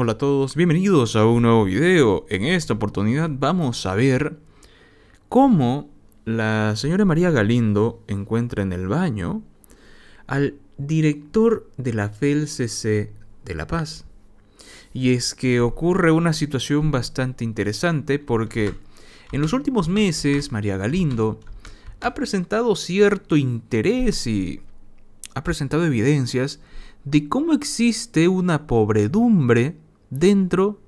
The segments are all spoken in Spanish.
Hola a todos, bienvenidos a un nuevo video. En esta oportunidad vamos a ver cómo la señora María Galindo encuentra en el baño al director de la FELCC de La Paz. Y es que ocurre una situación bastante interesante porque en los últimos meses María Galindo ha presentado cierto interés y ha presentado evidencias de cómo existe una pobredumbre dentro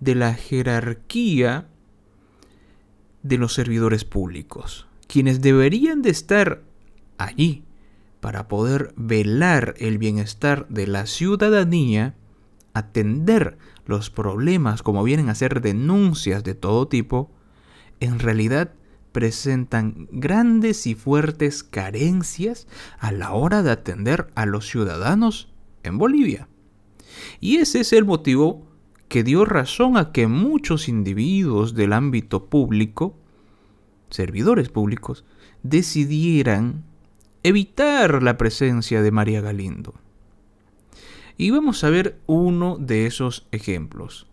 de la jerarquía de los servidores públicos, quienes deberían de estar allí para poder velar el bienestar de la ciudadanía, atender los problemas como vienen a ser denuncias de todo tipo, en realidad presentan grandes y fuertes carencias a la hora de atender a los ciudadanos en Bolivia. Y ese es el motivo que dio razón a que muchos individuos del ámbito público, servidores públicos, decidieran evitar la presencia de María Galindo. Y vamos a ver uno de esos ejemplos.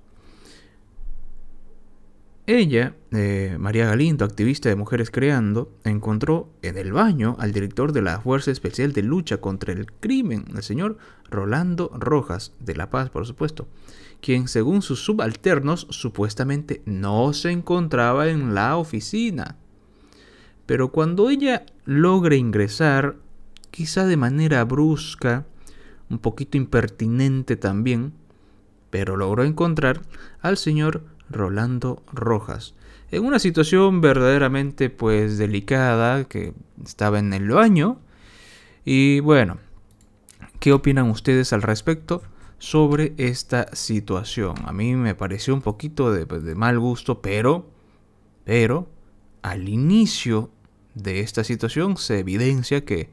Ella, eh, María Galindo, activista de Mujeres Creando, encontró en el baño al director de la Fuerza Especial de Lucha contra el Crimen, el señor Rolando Rojas, de La Paz, por supuesto, quien según sus subalternos supuestamente no se encontraba en la oficina. Pero cuando ella logra ingresar, quizá de manera brusca, un poquito impertinente también, pero logró encontrar al señor Rolando Rojas. En una situación verdaderamente pues delicada, que estaba en el baño. Y bueno, ¿qué opinan ustedes al respecto? sobre esta situación. A mí me pareció un poquito de, pues, mal gusto, pero, pero al inicio de esta situación se evidencia que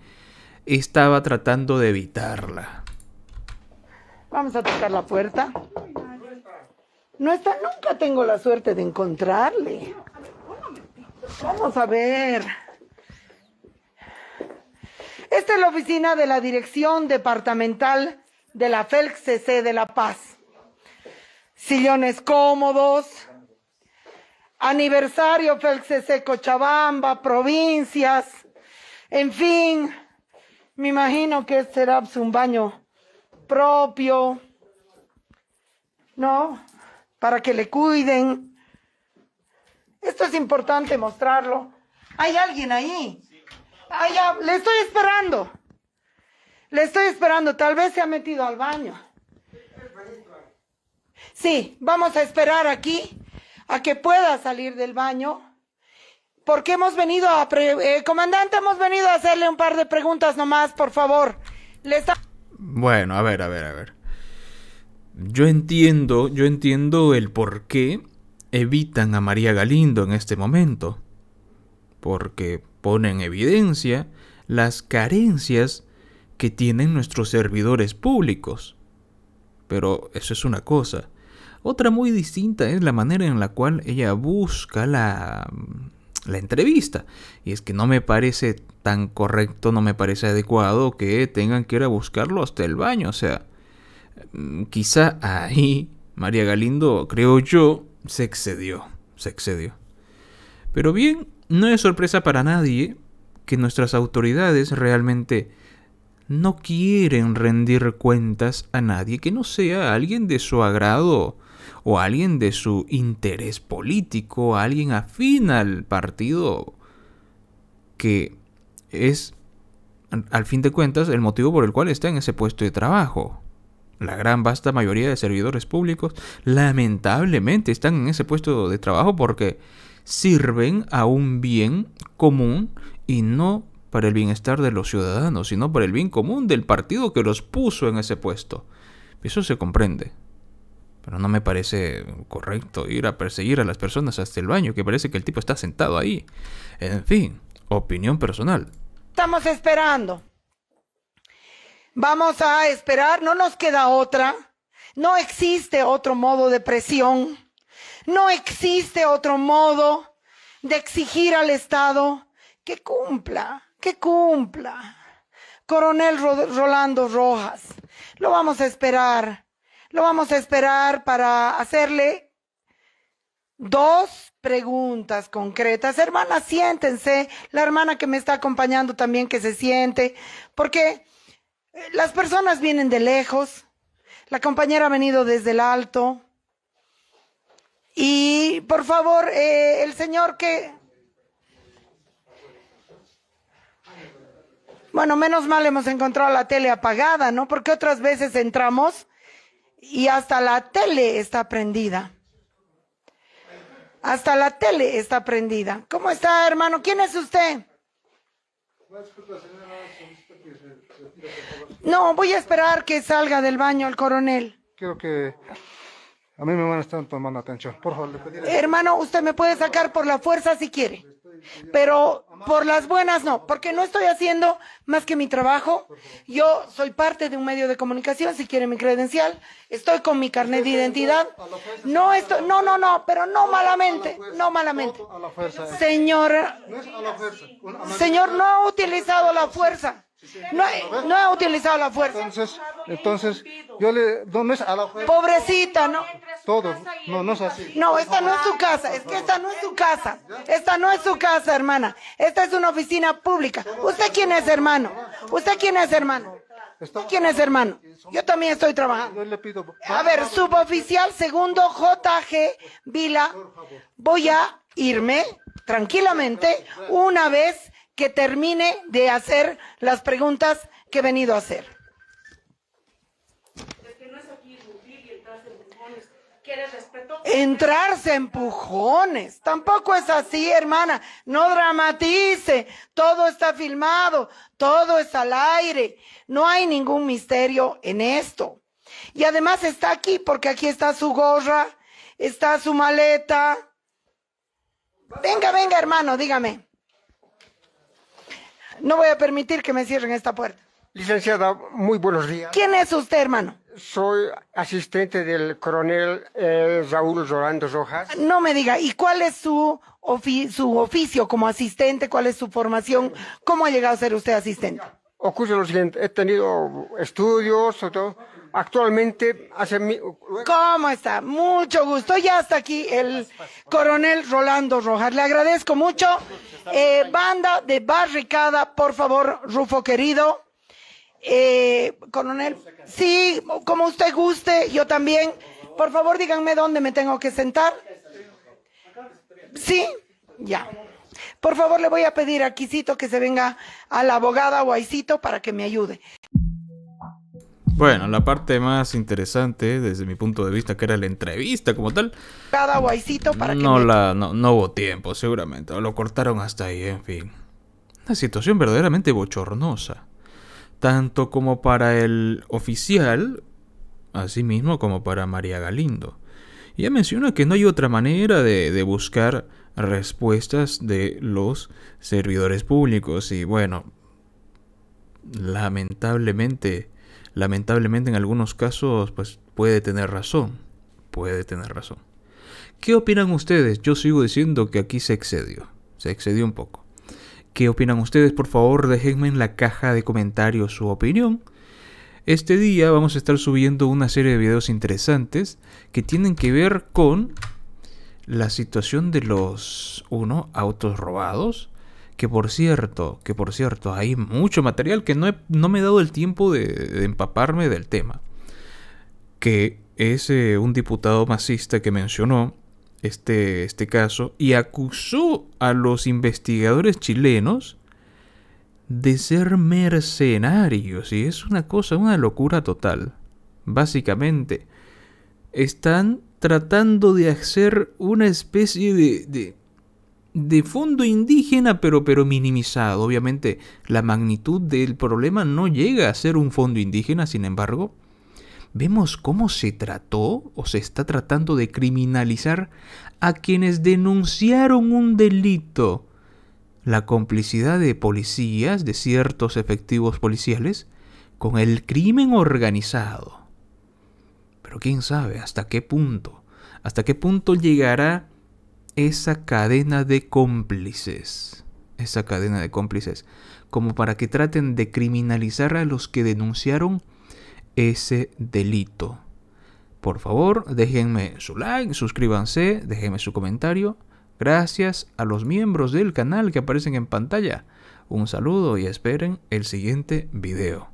estaba tratando de evitarla. Vamos a tocar la puerta. No nunca tengo la suerte de encontrarle. Vamos a ver. Esta es la oficina de la Dirección Departamental de la FELCC de La Paz. Sillones cómodos. Aniversario FELCC Cochabamba, provincias. En fin, me imagino que este será pues un baño propio. ¿No? para que le cuiden. Esto es importante mostrarlo. Hay alguien ahí. Ah, le estoy esperando. Le estoy esperando. Tal vez se ha metido al baño. Sí, vamos a esperar aquí a que pueda salir del baño. Porque hemos venido a... Eh, comandante, hemos venido a hacerle un par de preguntas nomás, por favor. Bueno, a ver, a ver, a ver. Yo entiendo, yo entiendo el por qué evitan a María Galindo en este momento, porque pone en evidencia las carencias que tienen nuestros servidores públicos. Pero eso es una cosa. Otra muy distinta es la manera en la cual ella busca la, la entrevista. Y es que no me parece tan correcto, no me parece adecuado que tengan que ir a buscarlo hasta el baño. O sea, Mm, quizá ahí María Galindo, creo yo, se excedió, se excedió. Pero bien, no es sorpresa para nadie que nuestras autoridades realmente no quieren rendir cuentas a nadie que no sea alguien de su agrado o alguien de su interés político, alguien afín al partido que es, al fin de cuentas, el motivo por el cual está en ese puesto de trabajo la gran vasta mayoría de servidores públicos lamentablemente están en ese puesto de trabajo porque sirven a un bien común y no para el bienestar de los ciudadanos, sino para el bien común del partido que los puso en ese puesto. Eso se comprende. Pero no me parece correcto ir a perseguir a las personas hasta el baño, que parece que el tipo está sentado ahí. En fin, opinión personal. Estamos esperando. Vamos a esperar, no nos queda otra. No existe otro modo de presión. No existe otro modo de exigir al Estado que cumpla, que cumpla. Coronel Rolando Rojas, lo vamos a esperar. Lo vamos a esperar para hacerle dos preguntas concretas. Hermanas, siéntense. La hermana que me está acompañando también que se siente. Porque las personas vienen de lejos, la compañera ha venido desde el alto. Y por favor, eh, el señor que... Bueno, menos mal hemos encontrado la tele apagada, ¿no? Porque otras veces entramos y hasta la tele está prendida. Hasta la tele está prendida. ¿Cómo está, hermano? ¿Quién es usted? No, voy a esperar que salga del baño el coronel. Quiero que a mí me van a estar tomando atención. Hermano, usted me puede sacar por la fuerza si quiere. Pero por las buenas no, porque no estoy haciendo más que mi trabajo. Yo soy parte de un medio de comunicación, si quiere mi credencial, estoy con mi carnet de identidad. No no, no, no, pero no malamente, no malamente. Señor, señor, no ha utilizado la fuerza. No, he, no ha utilizado la fuerza. Entonces, entonces yo le... ¿Dónde es a la Pobrecita, ¿no? Todo. No, no es así. No, esta no es su casa. Es que esta no es su casa. Esta no es su casa, hermana. Esta es una oficina pública. ¿Usted quién es, hermano? ¿Usted quién es, hermano? quién es, hermano? Yo también estoy trabajando. A ver, suboficial segundo JG Vila. Voy a irme tranquilamente una vez que termine de hacer las preguntas que he venido a hacer. Entrarse empujones. Tampoco es así, hermana. No dramatice. Todo está filmado. Todo está al aire. No hay ningún misterio en esto. Y además está aquí porque aquí está su gorra, está su maleta. Venga, venga, hermano, dígame. No voy a permitir que me cierren esta puerta. Licenciada, muy buenos días. ¿Quién es usted, hermano? Soy asistente del coronel eh, Raúl Rolando Rojas. No me diga, ¿y cuál es su, su oficio como asistente? ¿Cuál es su formación? ¿Cómo ha llegado a ser usted asistente? Ocurre lo siguiente, he tenido estudios, todo, actualmente hace... ¿Cómo está? Mucho gusto. Ya está aquí el coronel Rolando Rojas. Le agradezco mucho. Eh, banda de barricada, por favor, Rufo querido. Eh, coronel, sí, como usted guste, yo también. Por favor, díganme dónde me tengo que sentar. Sí, ya. Por favor, le voy a pedir a Quisito que se venga a la abogada o para que me ayude. Bueno, la parte más interesante desde mi punto de vista, que era la entrevista como tal. Cada guaycito para no la, no, hubo tiempo, seguramente. Lo cortaron hasta ahí, en fin. Una situación verdaderamente bochornosa. Tanto como para el oficial, así mismo como para María Galindo. Ya menciona que no hay otra manera de buscar respuestas de los servidores públicos. Y bueno, lamentablemente lamentablemente en algunos casos pues puede tener razón, puede tener razón. ¿Qué opinan ustedes? Yo sigo diciendo que aquí se excedió, se excedió un poco. ¿Qué opinan ustedes? Por favor, déjenme en la caja de comentarios su opinión. Este día vamos a estar subiendo una serie de videos interesantes que tienen que ver con la situación de los, uno, autos robados, que por cierto, que por cierto, hay mucho material que no, no me he dado el tiempo de, empaparme del tema. Que es eh, un diputado masista que mencionó este, este caso y acusó a los investigadores chilenos de ser mercenarios. Y es una cosa, una locura total. Básicamente, están tratando de hacer una especie de, de fondo indígena, pero, pero minimizado. Obviamente la magnitud del problema no llega a ser un fondo indígena, sin embargo, vemos cómo se trató o se está tratando de criminalizar a quienes denunciaron un delito. La complicidad de policías, de ciertos efectivos policiales, con el crimen organizado. Pero quién sabe hasta qué punto, hasta qué punto llegará esa cadena de cómplices, esa cadena de cómplices, como para que traten de criminalizar a los que denunciaron ese delito. Por favor, déjenme su like, suscríbanse, déjenme su comentario. Gracias a los miembros del canal que aparecen en pantalla. Un saludo y esperen el siguiente video.